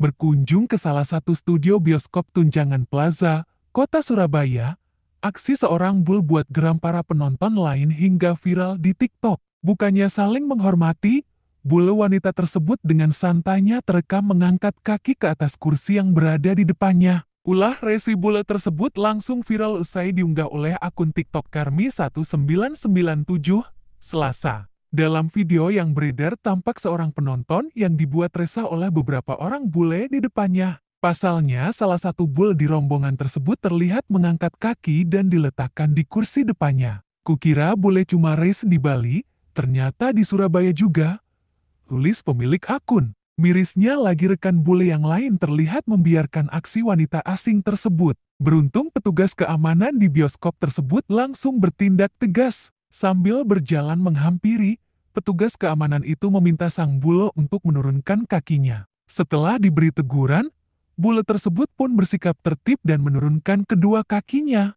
berkunjung ke salah satu studio bioskop Tunjangan Plaza, Kota Surabaya, aksi seorang bul buat geram para penonton lain hingga viral di TikTok. Bukannya saling menghormati, bule wanita tersebut dengan santainya terekam mengangkat kaki ke atas kursi yang berada di depannya. Ulah resi bule tersebut langsung viral usai diunggah oleh akun TikTok Karmi 1997, Selasa. Dalam video yang beredar tampak seorang penonton yang dibuat resah oleh beberapa orang bule di depannya. Pasalnya, salah satu bule di rombongan tersebut terlihat mengangkat kaki dan diletakkan di kursi depannya. Kukira bule cuma race di Bali, ternyata di Surabaya juga. Tulis pemilik akun. Mirisnya lagi rekan bule yang lain terlihat membiarkan aksi wanita asing tersebut. Beruntung petugas keamanan di bioskop tersebut langsung bertindak tegas. Sambil berjalan menghampiri, petugas keamanan itu meminta sang bulo untuk menurunkan kakinya. Setelah diberi teguran, bule tersebut pun bersikap tertib dan menurunkan kedua kakinya.